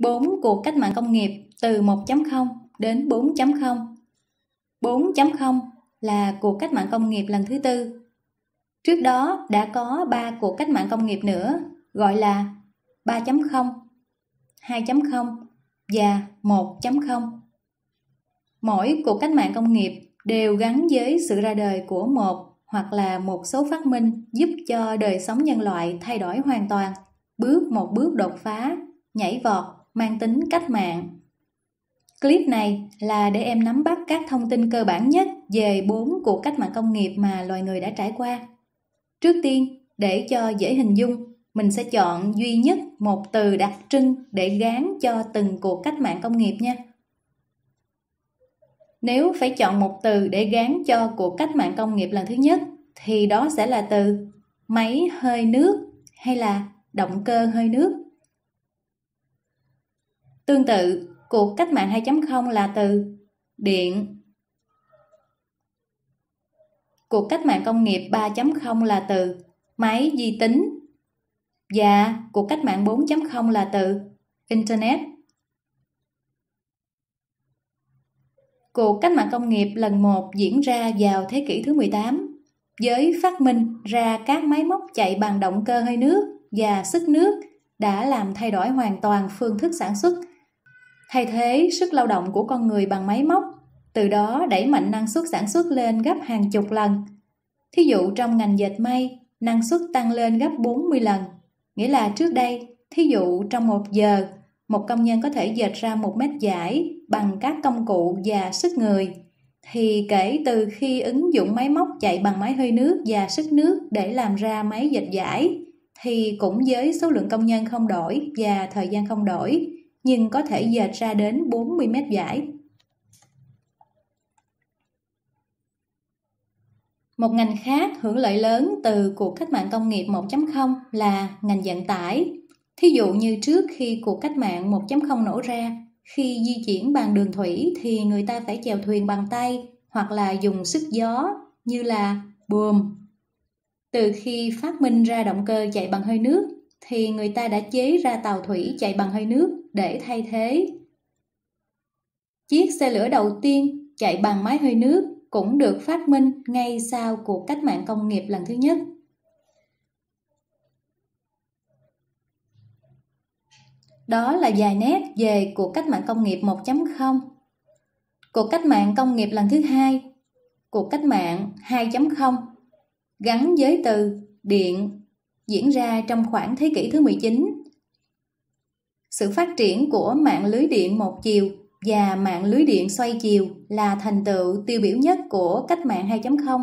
4 cuộc cách mạng công nghiệp từ 1.0 đến 4.0. 4.0 là cuộc cách mạng công nghiệp lần thứ tư. Trước đó đã có 3 cuộc cách mạng công nghiệp nữa, gọi là 3.0, 2.0 và 1.0. Mỗi cuộc cách mạng công nghiệp đều gắn với sự ra đời của một hoặc là một số phát minh giúp cho đời sống nhân loại thay đổi hoàn toàn, bước một bước đột phá, nhảy vọt mang tính cách mạng. Clip này là để em nắm bắt các thông tin cơ bản nhất về bốn cuộc cách mạng công nghiệp mà loài người đã trải qua. Trước tiên, để cho dễ hình dung, mình sẽ chọn duy nhất một từ đặc trưng để gán cho từng cuộc cách mạng công nghiệp nha. Nếu phải chọn một từ để gán cho cuộc cách mạng công nghiệp lần thứ nhất thì đó sẽ là từ máy hơi nước hay là động cơ hơi nước. Tương tự, cuộc cách mạng 2.0 là từ điện. Cuộc cách mạng công nghiệp 3.0 là từ máy vi tính. Và cuộc cách mạng 4.0 là từ internet. Cuộc cách mạng công nghiệp lần 1 diễn ra vào thế kỷ thứ 18 với phát minh ra các máy móc chạy bằng động cơ hơi nước và sức nước đã làm thay đổi hoàn toàn phương thức sản xuất thay thế sức lao động của con người bằng máy móc, từ đó đẩy mạnh năng suất sản xuất lên gấp hàng chục lần. Thí dụ trong ngành dệt may, năng suất tăng lên gấp 40 lần. Nghĩa là trước đây, thí dụ trong một giờ, một công nhân có thể dệt ra một mét giải bằng các công cụ và sức người. Thì kể từ khi ứng dụng máy móc chạy bằng máy hơi nước và sức nước để làm ra máy dệt giải, thì cũng với số lượng công nhân không đổi và thời gian không đổi, nhưng có thể dệt ra đến 40 mét dải. Một ngành khác hưởng lợi lớn từ cuộc cách mạng công nghiệp 1.0 là ngành vận tải. Thí dụ như trước khi cuộc cách mạng 1.0 nổ ra, khi di chuyển bằng đường thủy thì người ta phải chèo thuyền bằng tay hoặc là dùng sức gió như là buồm. Từ khi phát minh ra động cơ chạy bằng hơi nước thì người ta đã chế ra tàu thủy chạy bằng hơi nước để thay thế. Chiếc xe lửa đầu tiên chạy bằng máy hơi nước cũng được phát minh ngay sau cuộc cách mạng công nghiệp lần thứ nhất. Đó là dài nét về cuộc cách mạng công nghiệp 1.0, cuộc cách mạng công nghiệp lần thứ hai, cuộc cách mạng 2.0 gắn với từ điện diễn ra trong khoảng thế kỷ thứ 19. Sự phát triển của mạng lưới điện một chiều và mạng lưới điện xoay chiều là thành tựu tiêu biểu nhất của cách mạng 2.0.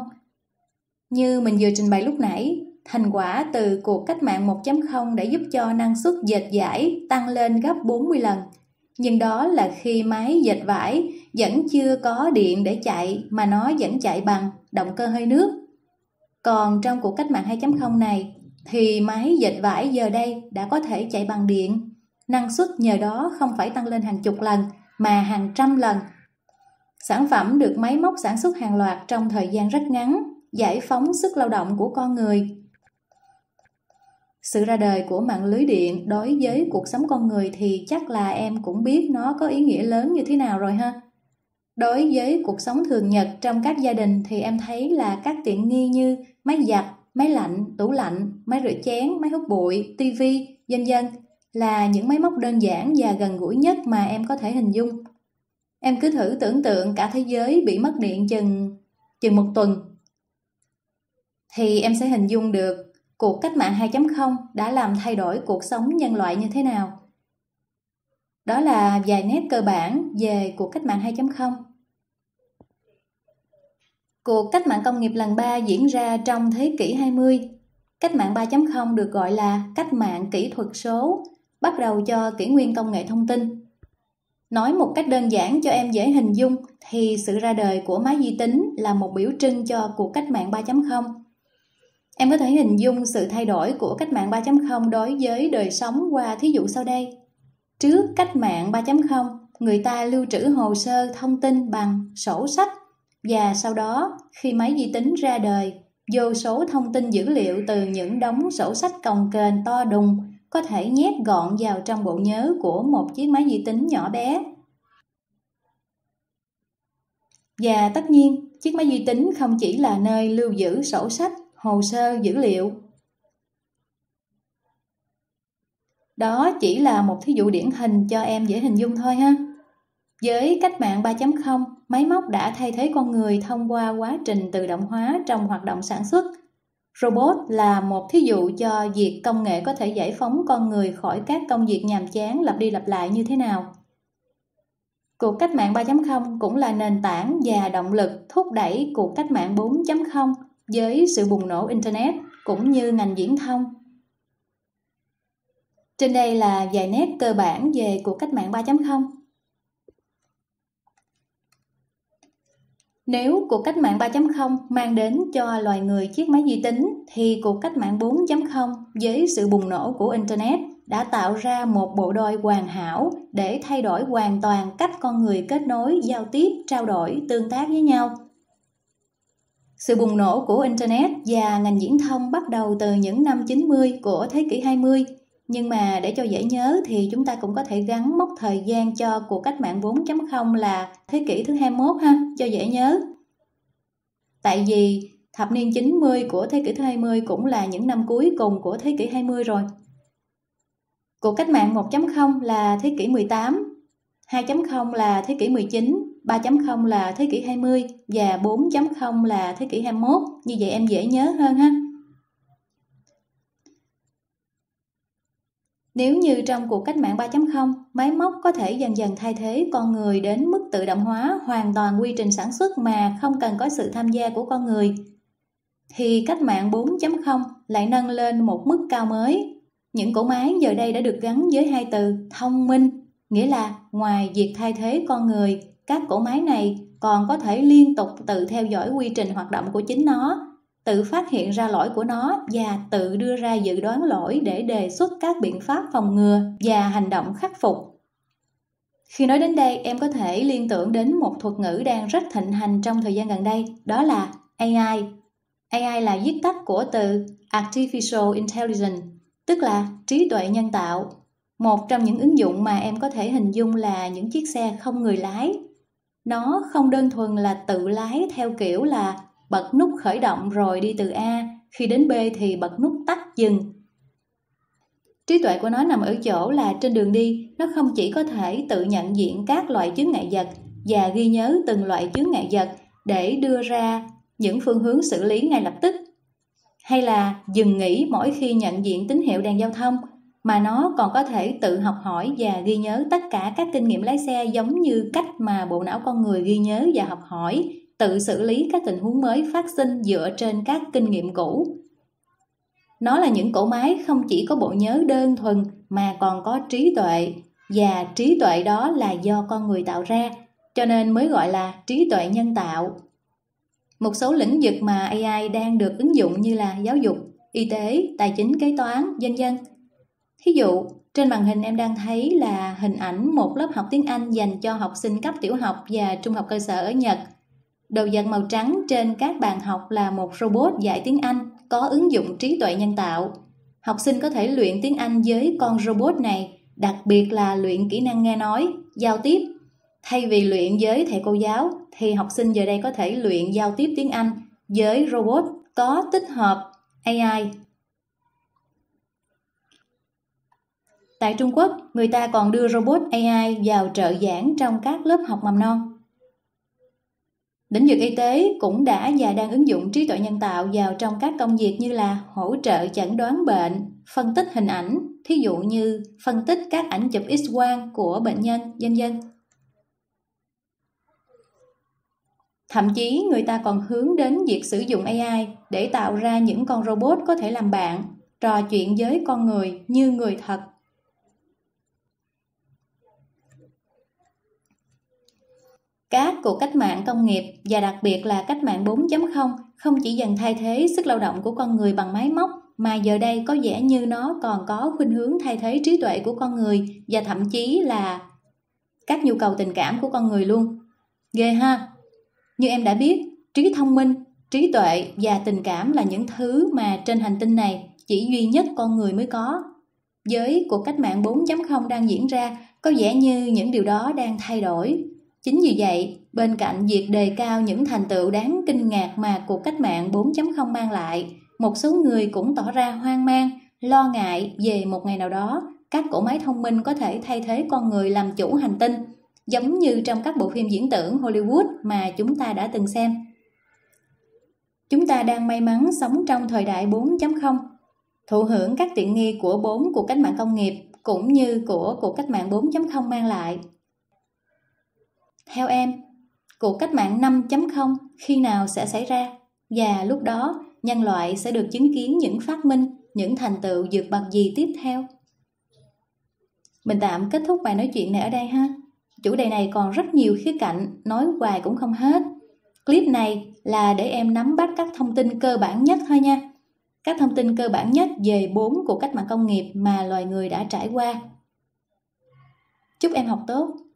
Như mình vừa trình bày lúc nãy, thành quả từ cuộc cách mạng 1.0 đã giúp cho năng suất dệt vải tăng lên gấp 40 lần. Nhưng đó là khi máy dệt vải vẫn chưa có điện để chạy mà nó vẫn chạy bằng động cơ hơi nước. Còn trong cuộc cách mạng 2.0 này, thì máy dệt vải giờ đây đã có thể chạy bằng điện. Năng suất nhờ đó không phải tăng lên hàng chục lần mà hàng trăm lần. Sản phẩm được máy móc sản xuất hàng loạt trong thời gian rất ngắn, giải phóng sức lao động của con người. Sự ra đời của mạng lưới điện đối với cuộc sống con người thì chắc là em cũng biết nó có ý nghĩa lớn như thế nào rồi ha. Đối với cuộc sống thường nhật trong các gia đình thì em thấy là các tiện nghi như máy giặt, máy lạnh, tủ lạnh, máy rửa chén, máy hút bụi, tivi, dân dân là những máy móc đơn giản và gần gũi nhất mà em có thể hình dung. Em cứ thử tưởng tượng cả thế giới bị mất điện chừng chừng một tuần. Thì em sẽ hình dung được cuộc cách mạng 2.0 đã làm thay đổi cuộc sống nhân loại như thế nào. Đó là vài nét cơ bản về cuộc cách mạng 2.0 Cuộc cách mạng công nghiệp lần 3 diễn ra trong thế kỷ 20. Cách mạng 3.0 được gọi là cách mạng kỹ thuật số, bắt đầu cho kỷ nguyên công nghệ thông tin. Nói một cách đơn giản cho em dễ hình dung thì sự ra đời của máy vi tính là một biểu trưng cho cuộc cách mạng 3.0. Em có thể hình dung sự thay đổi của cách mạng 3.0 đối với đời sống qua thí dụ sau đây. Trước cách mạng 3.0, người ta lưu trữ hồ sơ thông tin bằng sổ sách và sau đó, khi máy vi tính ra đời, vô số thông tin dữ liệu từ những đống sổ sách cồng kềnh to đùng có thể nhét gọn vào trong bộ nhớ của một chiếc máy vi tính nhỏ bé. Và tất nhiên, chiếc máy vi tính không chỉ là nơi lưu giữ sổ sách, hồ sơ dữ liệu. Đó chỉ là một thí dụ điển hình cho em dễ hình dung thôi ha. Với cách mạng 3.0, máy móc đã thay thế con người thông qua quá trình tự động hóa trong hoạt động sản xuất. Robot là một thí dụ cho việc công nghệ có thể giải phóng con người khỏi các công việc nhàm chán lặp đi lặp lại như thế nào. Cuộc cách mạng 3.0 cũng là nền tảng và động lực thúc đẩy cuộc cách mạng 4.0 với sự bùng nổ Internet cũng như ngành viễn thông. Trên đây là vài nét cơ bản về cuộc cách mạng 3.0. Nếu cuộc cách mạng 3.0 mang đến cho loài người chiếc máy vi tính thì cuộc cách mạng 4.0 với sự bùng nổ của internet đã tạo ra một bộ đôi hoàn hảo để thay đổi hoàn toàn cách con người kết nối, giao tiếp, trao đổi, tương tác với nhau. Sự bùng nổ của internet và ngành diễn thông bắt đầu từ những năm 90 của thế kỷ 20 nhưng mà để cho dễ nhớ thì chúng ta cũng có thể gắn mốc thời gian cho cuộc cách mạng 4.0 là thế kỷ thứ 21 ha, cho dễ nhớ. Tại vì thập niên 90 của thế kỷ thứ 20 cũng là những năm cuối cùng của thế kỷ 20 rồi. Cuộc cách mạng 1.0 là thế kỷ 18, 2.0 là thế kỷ 19, 3.0 là thế kỷ 20 và 4.0 là thế kỷ 21. Như vậy em dễ nhớ hơn ha. Nếu như trong cuộc cách mạng 3.0, máy móc có thể dần dần thay thế con người đến mức tự động hóa hoàn toàn quy trình sản xuất mà không cần có sự tham gia của con người, thì cách mạng 4.0 lại nâng lên một mức cao mới. Những cỗ máy giờ đây đã được gắn với hai từ thông minh, nghĩa là ngoài việc thay thế con người, các cỗ máy này còn có thể liên tục tự theo dõi quy trình hoạt động của chính nó tự phát hiện ra lỗi của nó và tự đưa ra dự đoán lỗi để đề xuất các biện pháp phòng ngừa và hành động khắc phục khi nói đến đây em có thể liên tưởng đến một thuật ngữ đang rất thịnh hành trong thời gian gần đây đó là ai ai là viết tắt của từ artificial intelligence tức là trí tuệ nhân tạo một trong những ứng dụng mà em có thể hình dung là những chiếc xe không người lái nó không đơn thuần là tự lái theo kiểu là bật nút khởi động rồi đi từ A, khi đến B thì bật nút tắt dừng. Trí tuệ của nó nằm ở chỗ là trên đường đi, nó không chỉ có thể tự nhận diện các loại chứng ngại vật và ghi nhớ từng loại chứng ngại vật để đưa ra những phương hướng xử lý ngay lập tức hay là dừng nghỉ mỗi khi nhận diện tín hiệu đèn giao thông mà nó còn có thể tự học hỏi và ghi nhớ tất cả các kinh nghiệm lái xe giống như cách mà bộ não con người ghi nhớ và học hỏi tự xử lý các tình huống mới phát sinh dựa trên các kinh nghiệm cũ nó là những cỗ máy không chỉ có bộ nhớ đơn thuần mà còn có trí tuệ và trí tuệ đó là do con người tạo ra cho nên mới gọi là trí tuệ nhân tạo một số lĩnh vực mà ai đang được ứng dụng như là giáo dục y tế tài chính kế toán vân dân thí dụ trên màn hình em đang thấy là hình ảnh một lớp học tiếng anh dành cho học sinh cấp tiểu học và trung học cơ sở ở nhật Đầu vật màu trắng trên các bàn học là một robot dạy tiếng Anh có ứng dụng trí tuệ nhân tạo. Học sinh có thể luyện tiếng Anh với con robot này, đặc biệt là luyện kỹ năng nghe nói, giao tiếp. Thay vì luyện với thầy cô giáo, thì học sinh giờ đây có thể luyện giao tiếp tiếng Anh với robot có tích hợp AI. Tại Trung Quốc, người ta còn đưa robot AI vào trợ giảng trong các lớp học mầm non. Lĩnh vực y tế cũng đã và đang ứng dụng trí tuệ nhân tạo vào trong các công việc như là hỗ trợ chẩn đoán bệnh, phân tích hình ảnh, thí dụ như phân tích các ảnh chụp x-quang của bệnh nhân, vân dân. Thậm chí người ta còn hướng đến việc sử dụng AI để tạo ra những con robot có thể làm bạn, trò chuyện với con người như người thật Các cuộc cách mạng công nghiệp và đặc biệt là cách mạng 4.0 không chỉ dần thay thế sức lao động của con người bằng máy móc mà giờ đây có vẻ như nó còn có khuynh hướng thay thế trí tuệ của con người và thậm chí là các nhu cầu tình cảm của con người luôn. Ghê ha. Như em đã biết, trí thông minh, trí tuệ và tình cảm là những thứ mà trên hành tinh này chỉ duy nhất con người mới có. Với cuộc cách mạng 4.0 đang diễn ra, có vẻ như những điều đó đang thay đổi Chính vì vậy, bên cạnh việc đề cao những thành tựu đáng kinh ngạc mà cuộc cách mạng 4.0 mang lại, một số người cũng tỏ ra hoang mang, lo ngại về một ngày nào đó các cỗ máy thông minh có thể thay thế con người làm chủ hành tinh, giống như trong các bộ phim diễn tưởng Hollywood mà chúng ta đã từng xem. Chúng ta đang may mắn sống trong thời đại 4.0, thụ hưởng các tiện nghi của bốn cuộc cách mạng công nghiệp cũng như của cuộc cách mạng 4.0 mang lại theo em, cuộc cách mạng 5.0 khi nào sẽ xảy ra? Và lúc đó, nhân loại sẽ được chứng kiến những phát minh, những thành tựu vượt bậc gì tiếp theo? Mình tạm kết thúc bài nói chuyện này ở đây ha. Chủ đề này còn rất nhiều khía cạnh, nói hoài cũng không hết. Clip này là để em nắm bắt các thông tin cơ bản nhất thôi nha. Các thông tin cơ bản nhất về bốn cuộc cách mạng công nghiệp mà loài người đã trải qua. Chúc em học tốt!